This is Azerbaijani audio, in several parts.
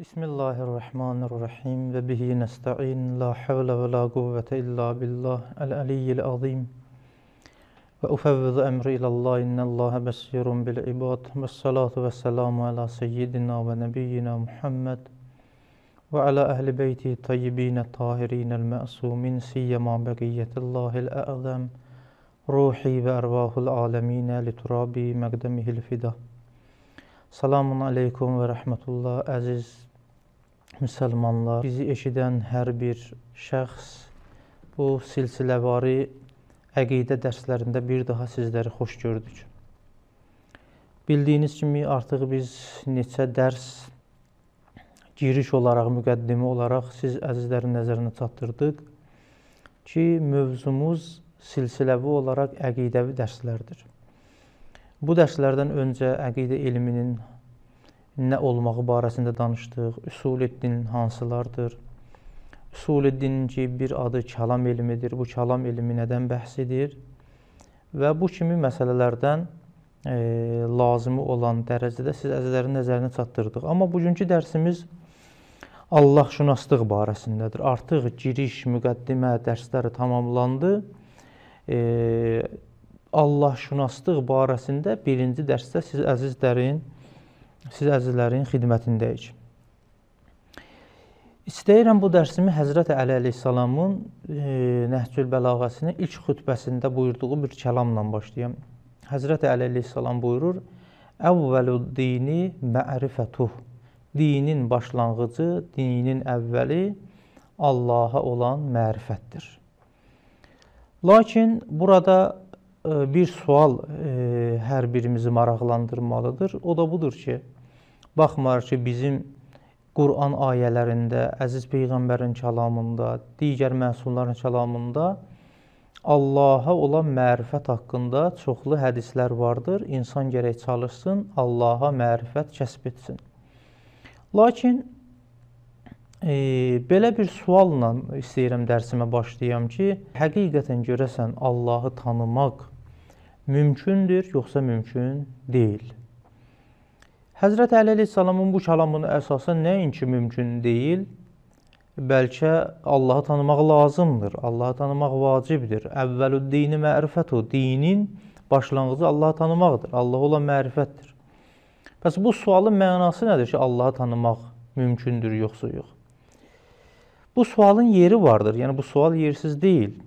بسم الله الرحمن الرحيم وبه نستعين لا حول ولا قوة إلا بالله العلي العظيم وأفوض أمري إلى الله إن الله بصير بالعباد والصلاة والسلام على سيدنا ونبينا محمد وعلى أهل بيته الطيبين الطاهرين المأسومين سيما بقية الله الأعظم روحي وأرواح العالمين لترابي مقدمه الفدا Salamun aleykum və rəhmətullah, əziz müsəlmanlar. Bizi eşidən hər bir şəxs bu silsiləvari əqidə dərslərində bir daha sizləri xoş gördük. Bildiyiniz kimi artıq biz neçə dərs giriş olaraq, müqəddimə olaraq siz əzizlərin nəzərinə çatdırdıq ki, mövzumuz silsiləvi olaraq əqidəvi dərslərdir. Bu dərslərdən öncə əqidə elminin nə olmağı barəsində danışdıq. Üsul-id-din hansılardır? Üsul-id-dinin ki, bir adı kəlam elmidir. Bu kəlam elmi nədən bəhs edir? Və bu kimi məsələlərdən e, lazımi olan dərəcədə siz əzələrin nəzərinə çatdırdıq. Amma bugünkü dərsimiz Allah şünaslıq barəsindədir. Artıq giriş, müqəddimə dərsləri tamamlandı. E, Allahşünaslıq barəsində birinci dərsdə siz əzizlərin, siz əzizlərin xidmətindəyik. İstəyirəm bu dərsimi Həzrət Əli əleyhissalamın e, Nəhcül Bəlağəsinin ilk xutbəsində buyurduğu bir kəlamla başlayım. Həzrət Əli əleyhissalam buyurur: "Əvvəlud dini ma'rifətuh." Dinin başlanğıcı, dinin əvvəli Allaha olan mərifətdir. Lakin burada bir sual e, hər birimizi maraqlandırmalıdır. O da budur ki, baxmayaraq ki, bizim Quran ayələrində, əziz peyğəmbərin kəlamında, digər məhsulların kəlamında Allaha olan mərifət haqqında çoxlu hədislər vardır. İnsan gərək çalışsın, Allaha mərifət kəsb etsin. Lakin e, belə bir sualla istəyirəm dərsimə başlayam ki, həqiqətən görəsən Allahı tanımaq mümkündür, yoxsa mümkün deyil. Həzrət Əli əleyhissalamın bu kəlamını əsasən nəinki mümkün deyil, bəlkə Allahı tanımaq lazımdır. Allahı tanımaq vacibdir. Əvvəlüd-dini mərifətu, dinin başlanğıcı Allahı tanımaqdır. Allah olan mərifətdir. Bəs bu sualın mənası nədir ki, Allahı tanımaq mümkündür yoxsa yox? Bu sualın yeri vardır. Yəni bu sual yersiz deyil.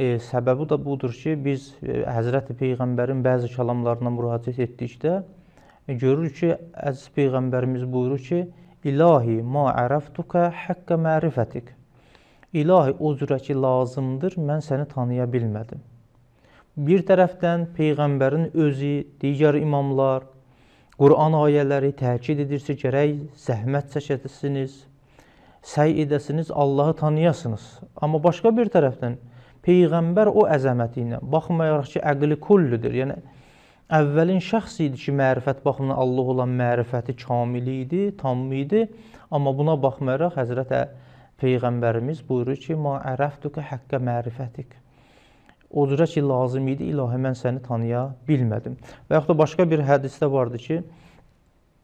E, səbəbi də budur ki, biz e, Həzrəti Peyğəmbərin bəzi kəlamlarına müraciət etdikdə e, görürük ki, əziz Peyğəmbərimiz buyurur ki, İlahi, ma ərəftuka həqqə mərifətik. İlahi, o cürə ki, lazımdır, mən səni tanıya bilmədim. Bir tərəfdən Peyğəmbərin özü, digər imamlar, Quran ayələri təkid edir ki, gərək zəhmət çəkəsiniz, səy edəsiniz, Allahı tanıyasınız. Amma başqa bir tərəfdən, Peyğəmbər o əzəməti ilə, baxmayaraq ki, əqli kulludur, yəni əvvəlin şəxs idi ki, mərifət baxımından Allah olan mərifəti kamili idi, tam idi, amma buna baxmayaraq Həzrət Peyğəmbərimiz buyurur ki, "Ma ərəftuka haqqə mərifətik." O cürə ki, lazım idi, ilahi mən səni tanıya bilmədim. Və yaxud da başqa bir hədisdə vardı ki,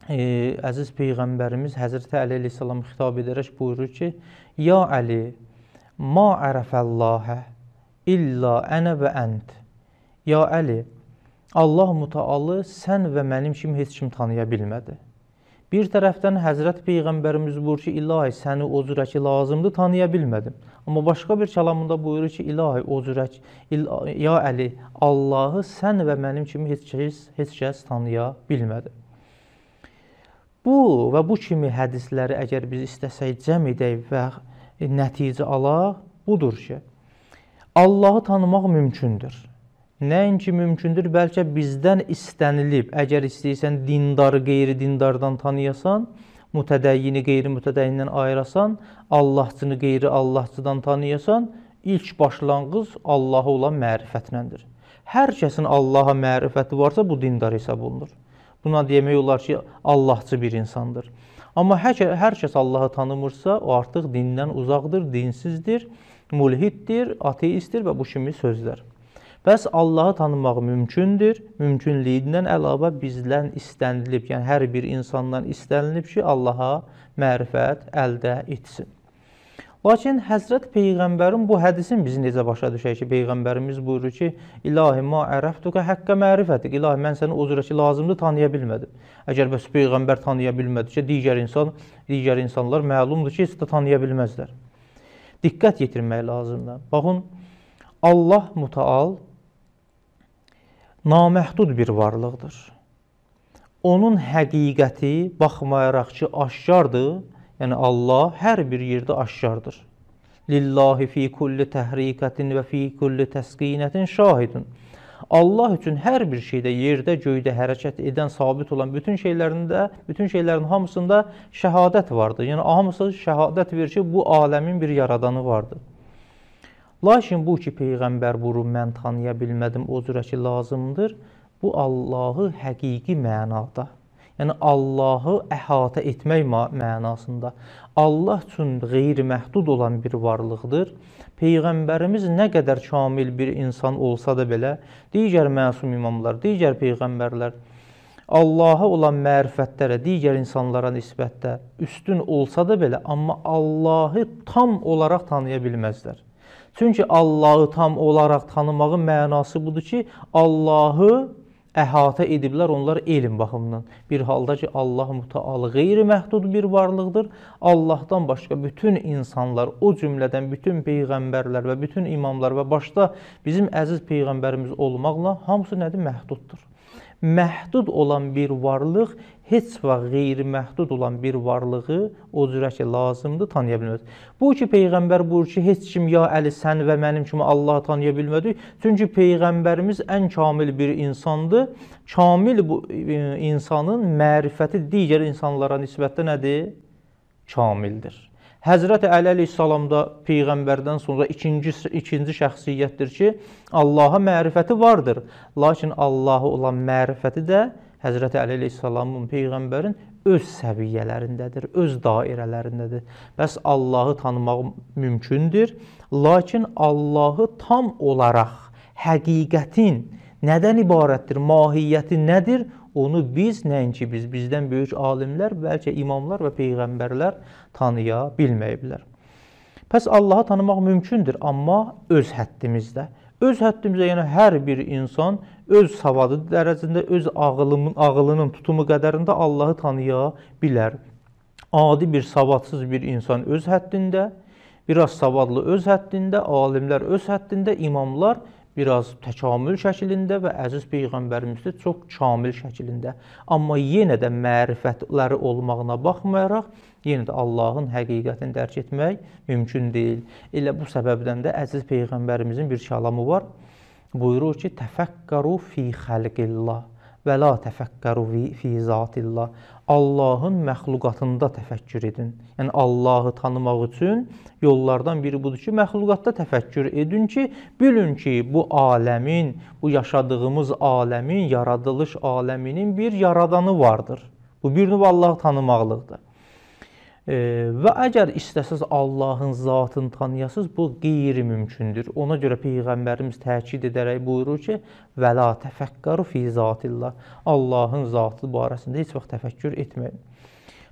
e, əziz Peyğəmbərimiz Həzrət Əli əleyhissalam xitab edərək buyurur ki, "Ya Əli, ma ərəfəllahə" İlla ənə və ənd. Ya Əli, Allah mütəallı sən və mənim kimi heç kim tanıya bilmədi. Bir tərəfdən Həzrət Peyğəmbərimiz buyurur ki, ilahi, səni o cürə ki, lazımdır, tanıya bilmədim. Amma başqa bir kəlamında buyurur ki, ilahi, o cürə ki, il ya Əli, Allahı sən və mənim kimi heç kəs, heç kəs tanıya bilmədi. Bu və bu kimi hədisləri əgər biz istəsək cəm edək və nəticə alaq, budur ki, Allahı tanımaq mümkündür. Nəinki mümkündür, bəlkə bizdən istənilib. Əgər istəyirsən dindarı qeyri-dindardan tanıyasan, mütədəyyini qeyri-mütədəyyindən ayırasan, Allahçını qeyri-Allahçıdan tanıyasan, ilk başlanğıc Allaha olan mərifətləndir. Hər kəsin Allaha mərifəti varsa, bu dindar hesab olunur. Buna demək olar ki, Allahçı bir insandır. Amma hər kəs Allahı tanımırsa, o artıq dindən uzaqdır, dinsizdir mulhiddir, ateistdir və bu kimi sözlər. Bəs Allahı tanımaq mümkündür. Mümkünlüyündən əlavə bizdən istənilib, yəni hər bir insandan istənilib ki, Allaha mərifət əldə etsin. Lakin Həzrət Peyğəmbərin bu hədisin biz necə başa düşək ki, Peyğəmbərimiz buyurur ki, İlahi ma ərəftuka həqqə mərifətik. İlahi, mən səni o cürə ki, lazımdır, tanıya bilmədim. Əgər bəs Peyğəmbər tanıya bilmədikcə, digər insan, digər insanlar məlumdur ki, heç də tanıya bilməzlər diqqət yetirmək lazımdır. Baxın, Allah mütəal naməhdud bir varlıqdır. Onun həqiqəti baxmayaraq ki, aşkardır, yəni Allah hər bir yerdə aşkardır. Lillahi fi kulli təhrikatin və fi kulli təsqinətin şahidun. Allah üçün hər bir şeydə, yerdə, göydə hərəkət edən, sabit olan bütün şeylərində, bütün şeylərin hamısında şəhadət vardır. Yəni hamısı şəhadət verir ki, bu aləmin bir yaradanı vardır. Lakin bu ki, peyğəmbər bunu mən tanıya bilmədim, o cürə ki, lazımdır. Bu Allahı həqiqi mənada, yəni Allahı əhatə etmək mənasında Allah üçün qeyri-məhdud olan bir varlıqdır Peyğəmbərimiz nə qədər kamil bir insan olsa da belə, digər məsum imamlar, digər peyğəmbərlər Allaha olan mərifətlərə, digər insanlara nisbətdə üstün olsa da belə, amma Allahı tam olaraq tanıya bilməzlər. Çünki Allahı tam olaraq tanımağın mənası budur ki, Allahı əhatə ediblər onlar elm baxımından. Bir halda ki, Allah mütəalı qeyri-məhdud bir varlıqdır. Allahdan başqa bütün insanlar, o cümlədən bütün peyğəmbərlər və bütün imamlar və başda bizim əziz peyğəmbərimiz olmaqla hamısı nədir? Məhduddur məhdud olan bir varlıq heç vaxt qeyri-məhdud olan bir varlığı o cürə ki, lazımdır, tanıya bilməz. Bu ki, Peyğəmbər buyur ki, heç kim ya Əli sən və mənim kimi Allahı tanıya bilmədik. Çünki Peyğəmbərimiz ən kamil bir insandır. Kamil bu e, insanın mərifəti digər insanlara nisbətdə nədir? Kamildir. Həzrəti Əli əleyhissalamda peyğəmbərdən sonra ikinci ikinci şəxsiyyətdir ki, Allaha mərifəti vardır, lakin Allahı olan mərifəti də Həzrəti Əli əleyhissalamın peyğəmbərin öz səviyyələrindədir, öz dairələrindədir. Bəs Allahı tanımaq mümkündür, lakin Allahı tam olaraq həqiqətin nədən ibarətdir, mahiyyəti nədir, onu biz, nəinki biz, bizdən böyük alimlər, bəlkə imamlar və peyğəmbərlər tanıya bilməyiblər. Pəs Allahı tanımaq mümkündür, amma öz həddimizdə. Öz həddimizdə, yəni hər bir insan öz savadı dərəcəsində, öz ağılının, ağılının tutumu qədərində Allahı tanıya bilər. Adi bir savadsız bir insan öz həddində, biraz savadlı öz həddində, alimlər öz həddində, imamlar öz həddində biraz təkamül şəklində və əziz peyğəmbərimiz də çox kamil şəklində. Amma yenə də mərifətləri olmağına baxmayaraq yenə də Allahın həqiqətini dərk etmək mümkün deyil. Elə bu səbəbdən də əziz peyğəmbərimizin bir kəlamı var. Buyurur ki: "Təfəkkəru fi xalqillah" və la təfəkkəru fi zatillah. Allahın məxluqatında təfəkkür edin. Yəni Allahı tanımaq üçün yollardan biri budur ki, məxluqatda təfəkkür edin ki, bilin ki, bu aləmin, bu yaşadığımız aləmin, yaradılış aləminin bir yaradanı vardır. Bu bir növ Allahı tanımaqlıqdır. Və əgər istəsəz Allahın zatını tanıyasız, bu qeyri-mümkündür. Ona görə Peyğəmbərimiz təkid edərək buyurur ki, vəla təfəkkəru fi zatillah. Allahın zatı barəsində heç vaxt təfəkkür etməyin.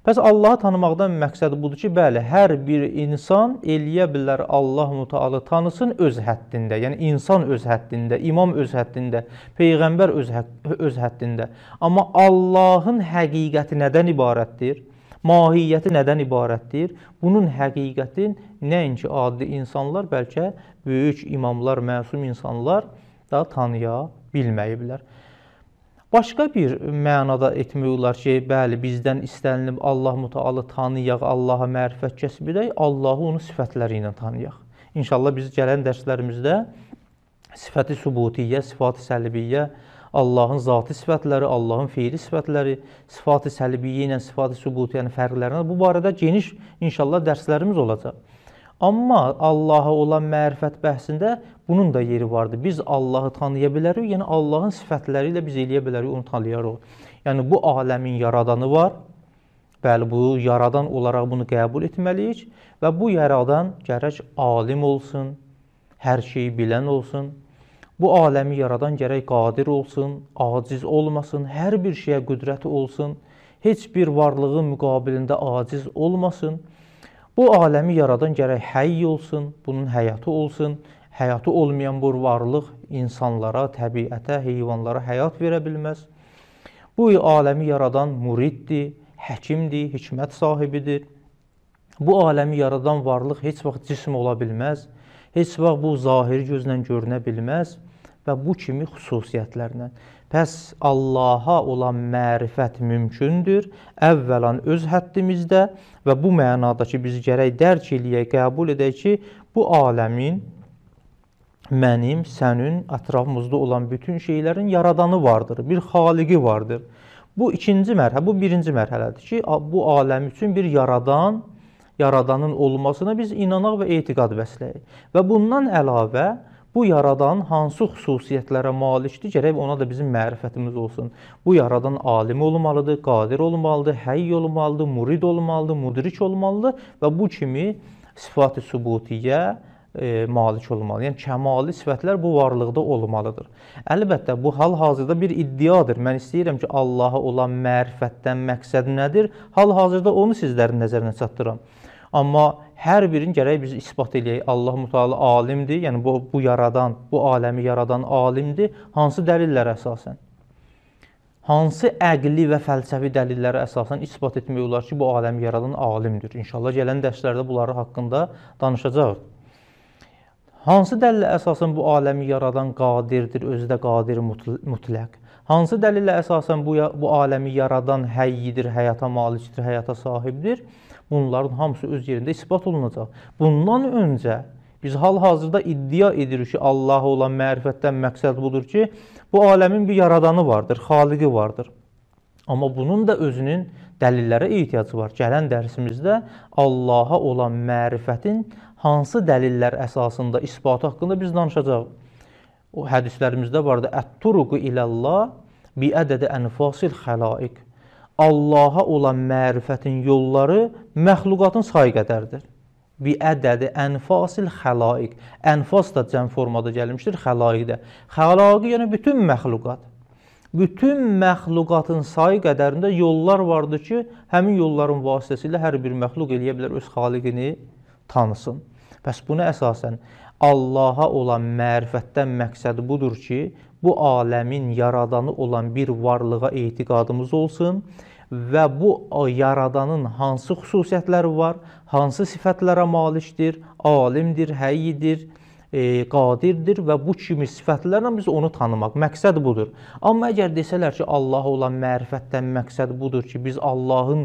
Bəs Allahı tanımaqdan məqsəd budur ki, bəli, hər bir insan eləyə bilər Allah mütəalı tanısın öz həddində. Yəni insan öz həddində, imam öz həddində, peyğəmbər öz hə-, öz həddində. Amma Allahın həqiqəti nədən ibarətdir? mahiyyəti nədən ibarətdir? Bunun həqiqətin nəinki adi insanlar, bəlkə böyük imamlar, məsum insanlar da tanıya bilməyiblər. Başqa bir mənada etmək olar ki, bəli, bizdən istənilib Allah mütəalı tanıyaq, Allaha mərifət kəsb edək, Allahı onun sifətləri ilə tanıyaq. İnşallah biz gələn dərslərimizdə sifəti subutiyyə, sifat-i səlibiyyə, Allahın zati sifətləri, Allahın feili sifətləri, sifati səlbiyyə ilə sifati sübuti, yəni fərqlərinə bu barədə geniş inşallah dərslərimiz olacaq. Amma Allaha olan mərifət bəhsində bunun da yeri vardır. Biz Allahı tanıya bilərik, yəni Allahın sifətləri ilə biz eləyə bilərik, onu tanıyarıq. Yəni bu aləmin yaradanı var. Bəli, bu yaradan olaraq bunu qəbul etməliyik və bu yaradan gərək alim olsun, hər şeyi bilən olsun, Bu aləmi yaradan gərək qadir olsun, aciz olmasın, hər bir şeyə qüdrəti olsun, heç bir varlığın müqabilində aciz olmasın. Bu aləmi yaradan gərək həy olsun, bunun həyatı olsun. Həyatı olmayan bu varlıq insanlara, təbiətə, heyvanlara həyat verə bilməz. Bu aləmi yaradan muriddir, həkimdir, hikmət sahibidir. Bu aləmi yaradan varlıq heç vaxt cism ola bilməz. Heç vaxt bu zahiri gözlə görünə bilməz və bu kimi xüsusiyyətlərlə. Pəs Allaha olan mərifət mümkündür. Əvvəlan öz həddimizdə və bu mənada ki, biz gərək dərk eləyək, qəbul edək ki, bu aləmin mənim, sənin, ətrafımızda olan bütün şeylərin yaradanı vardır, bir xaliqi vardır. Bu ikinci mərhələ, bu birinci mərhələdir ki, bu aləm üçün bir yaradan, yaradanın olmasına biz inanaq və etiqad bəsləyək. Və bundan əlavə, bu yaradan hansı xüsusiyyətlərə malikdir? Gərək ona da bizim mərifətimiz olsun. Bu yaradan alim olmalıdır, qadir olmalıdır, həy olmalıdır, murid olmalıdır, mudrik olmalıdır və bu kimi sifat-ı subutiyyə e, malik olmalı. Yəni kəmali sifətlər bu varlıqda olmalıdır. Əlbəttə bu hal-hazırda bir iddiadır. Mən istəyirəm ki, Allaha olan mərifətdən məqsəd nədir? Hal-hazırda onu sizlərin nəzərinə çatdıram. Amma hər birini gərək biz isbat eləyək. Allah Mütəala alimdir, yəni bu, bu yaradan, bu aləmi yaradan alimdir. Hansı dəlillərə əsasən? Hansı əqli və fəlsəfi dəlillərə əsasən isbat etmək olar ki, bu aləmi yaradan alimdir? İnşallah gələn dərslərdə bunları haqqında danışacağıq. Hansı dəlillə əsasən bu aləmi yaradan qadirdir, özü də qadir mütləq? Hansı dəlillə əsasən bu, bu aləmi yaradan həyyidir, həyata malikdir, həyata sahibdir? Bunların hamısı öz yerində isbat olunacaq. Bundan öncə biz hal-hazırda iddia edirik ki, Allaha olan mərifətdən məqsəd budur ki, bu aləmin bir yaradanı vardır, xaliqi vardır. Amma bunun da özünün dəlillərə ehtiyacı var. Gələn dərsimizdə Allaha olan mərifətin hansı dəlillər əsasında isbatı haqqında biz danışacağıq. O hədislərimizdə vardı. Ət-turuqu ilallah bi ədədi ənfasil xəlaiq. Allaha olan mərifətin yolları məxluqatın sayı qədərdir. Bi ədədi ənfasil xəlaiq. Ənfas da cəm formada gəlmişdir, xəlaiq də. Xəlaiq yəni bütün məxluqat. Bütün məxluqatın sayı qədərində yollar vardır ki, həmin yolların vasitəsilə hər bir məxluq eləyə bilər öz xaliqini tanısın. Bəs buna əsasən Allaha olan mərifətdən məqsəd budur ki, bu aləmin yaradanı olan bir varlığa etiqadımız olsun və bu yaradanın hansı xüsusiyyətləri var, hansı sifətlərə malikdir, alimdir, həyidir, e, qadirdir və bu kimi sifətlərlə biz onu tanımaq. Məqsəd budur. Amma əgər desələr ki, Allaha olan mərifətdən məqsəd budur ki, biz Allahın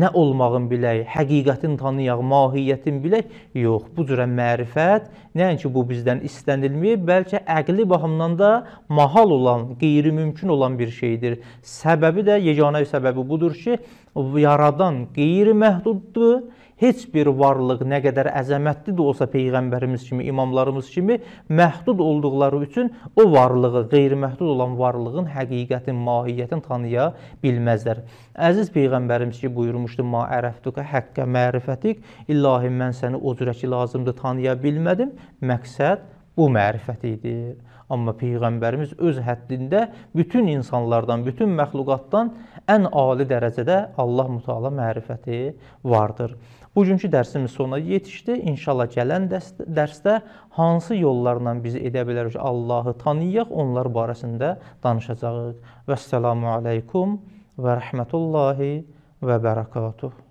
nə olmağını bilək, həqiqətin tanıyaq, mahiyyətin bilək, yox, bu cürə mərifət nəinki bu bizdən istənilmir, bəlkə əqli baxımdan da mahal olan, qeyri-mümkün olan bir şeydir. Səbəbi də yeganə səbəbi budur ki, yaradan qeyri-məhduddur. Heç bir varlıq nə qədər əzəmətli də olsa peyğəmbərimiz kimi, imamlarımız kimi məhdud olduqları üçün o varlığı, qeyri-məhdud olan varlığın həqiqətin, mahiyyətin tanıya bilməzlər. Əziz peyğəmbərimiz ki buyurmuşdu: "Ma ərəftuka həqqə mərifətik, illahim mən səni o cürə ki lazımdır tanıya bilmədim." Məqsəd bu mərifət idi. Amma Peyğəmbərimiz öz həddində bütün insanlardan, bütün məxluqatdan ən ali dərəcədə Allah mütəala mərifəti vardır. Bugünkü dərsimiz sona yetişdi. İnşallah gələn dərsdə hansı yollarla biz edə bilərik Allahı tanıyaq, onlar barəsində danışacağıq. Vəssalamu aleykum və rəhmətullahi və bərəkatuhu.